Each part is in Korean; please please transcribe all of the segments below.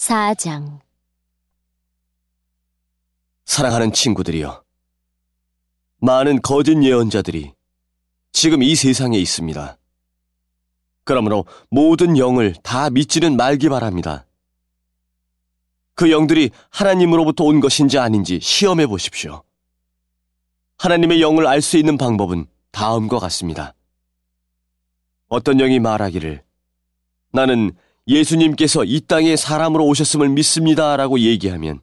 4장 사랑하는 친구들이여 많은 거짓 예언자들이 지금 이 세상에 있습니다. 그러므로 모든 영을 다 믿지는 말기 바랍니다. 그 영들이 하나님으로부터 온 것인지 아닌지 시험해 보십시오. 하나님의 영을 알 수 있는 방법은 다음과 같습니다. 어떤 영이 말하기를 나는 예수님께서 이 땅에 사람으로 오셨음을 믿습니다. 라고 얘기하면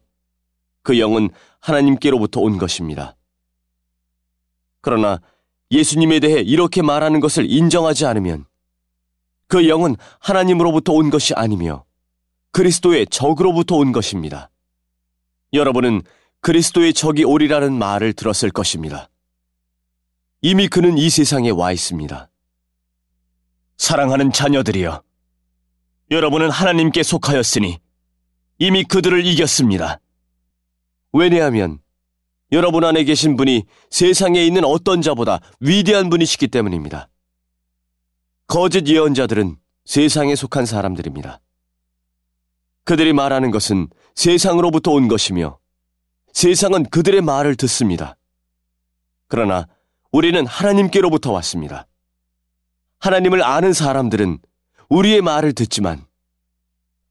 그 영은 하나님께로부터 온 것입니다. 그러나 예수님에 대해 이렇게 말하는 것을 인정하지 않으면 그 영은 하나님으로부터 온 것이 아니며 그리스도의 적으로부터 온 것입니다. 여러분은 그리스도의 적이 오리라는 말을 들었을 것입니다. 이미 그는 이 세상에 와 있습니다. 사랑하는 자녀들이여. 여러분은 하나님께 속하였으니 이미 그들을 이겼습니다. 왜냐하면 여러분 안에 계신 분이 세상에 있는 어떤 자보다 위대한 분이시기 때문입니다. 거짓 예언자들은 세상에 속한 사람들입니다. 그들이 말하는 것은 세상으로부터 온 것이며 세상은 그들의 말을 듣습니다. 그러나 우리는 하나님께로부터 왔습니다. 하나님을 아는 사람들은 우리의 말을 듣지만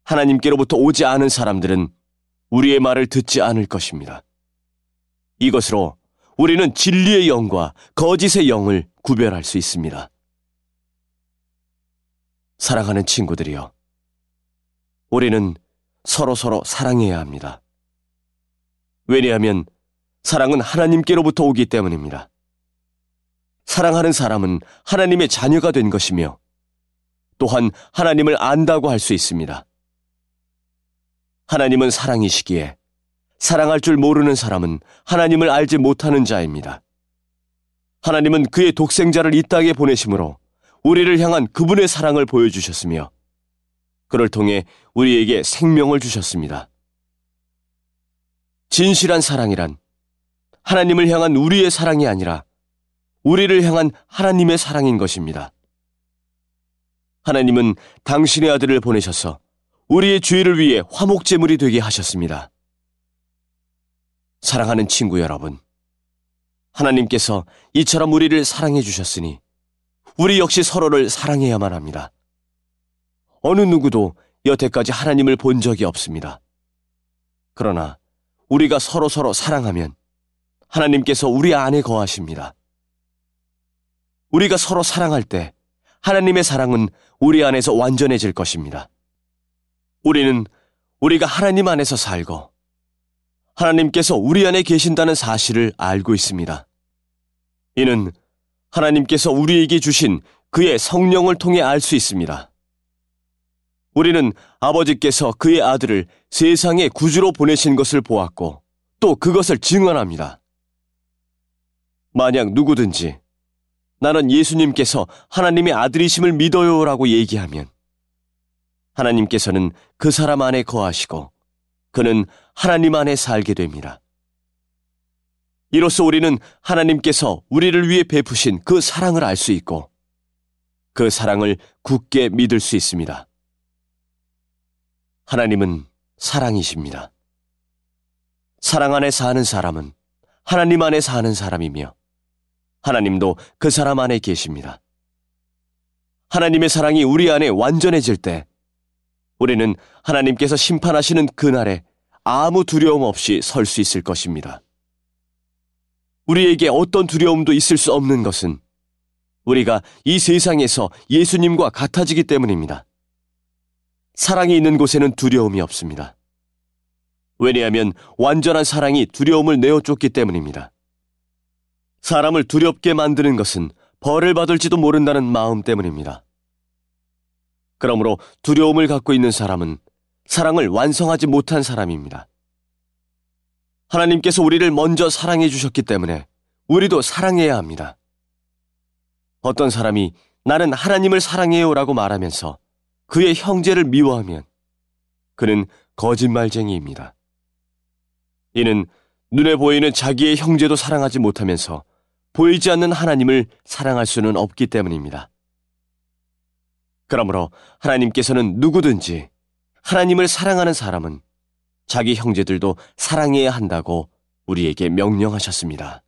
하나님께로부터 오지 않은 사람들은 우리의 말을 듣지 않을 것입니다. 이것으로 우리는 진리의 영과 거짓의 영을 구별할 수 있습니다. 사랑하는 친구들이여. 우리는 서로서로 사랑해야 합니다. 왜냐하면 사랑은 하나님께로부터 오기 때문입니다. 사랑하는 사람은 하나님의 자녀가 된 것이며 또한 하나님을 안다고 할 수 있습니다. 하나님은 사랑이시기에 사랑할 줄 모르는 사람은 하나님을 알지 못하는 자입니다. 하나님은 그의 독생자를 이 땅에 보내심으로 우리를 향한 그분의 사랑을 보여주셨으며 그를 통해 우리에게 생명을 주셨습니다. 진실한 사랑이란 하나님을 향한 우리의 사랑이 아니라 우리를 향한 하나님의 사랑인 것입니다. 하나님은 당신의 아들을 보내셔서 우리의 죄를 위해 화목제물이 되게 하셨습니다. 사랑하는 친구 여러분, 하나님께서 이처럼 우리를 사랑해 주셨으니 우리 역시 서로를 사랑해야만 합니다. 어느 누구도 여태까지 하나님을 본 적이 없습니다. 그러나 우리가 서로 서로 사랑하면 하나님께서 우리 안에 거하십니다. 우리가 서로 사랑할 때 하나님의 사랑은 우리 안에서 완전해질 것입니다. 우리는 우리가 하나님 안에서 살고 하나님께서 우리 안에 계신다는 사실을 알고 있습니다. 이는 하나님께서 우리에게 주신 그의 성령을 통해 알 수 있습니다. 우리는 아버지께서 그의 아들을 세상의 구주로 보내신 것을 보았고 또 그것을 증언합니다. 만약 누구든지 나는 예수님께서 하나님의 아들이심을 믿어요라고 얘기하면 하나님께서는 그 사람 안에 거하시고 그는 하나님 안에 살게 됩니다. 이로써 우리는 하나님께서 우리를 위해 베푸신 그 사랑을 알 수 있고 그 사랑을 굳게 믿을 수 있습니다. 하나님은 사랑이십니다. 사랑 안에 사는 사람은 하나님 안에 사는 사람이며 하나님도 그 사람 안에 계십니다. 하나님의 사랑이 우리 안에 완전해질 때 우리는 하나님께서 심판하시는 그날에 아무 두려움 없이 설 수 있을 것입니다. 우리에게 어떤 두려움도 있을 수 없는 것은 우리가 이 세상에서 예수님과 같아지기 때문입니다. 사랑이 있는 곳에는 두려움이 없습니다. 왜냐하면 완전한 사랑이 두려움을 내어쫓기 때문입니다. 사람을 두렵게 만드는 것은 벌을 받을지도 모른다는 마음 때문입니다. 그러므로 두려움을 갖고 있는 사람은 사랑을 완성하지 못한 사람입니다. 하나님께서 우리를 먼저 사랑해 주셨기 때문에 우리도 사랑해야 합니다. 어떤 사람이 나는 하나님을 사랑해요 라고 말하면서 그의 형제를 미워하면 그는 거짓말쟁이입니다. 이는 눈에 보이는 자기의 형제도 사랑하지 못하면서 보이지 않는 하나님을 사랑할 수는 없기 때문입니다. 그러므로 하나님께서는 누구든지 하나님을 사랑하는 사람은 자기 형제들도 사랑해야 한다고 우리에게 명령하셨습니다.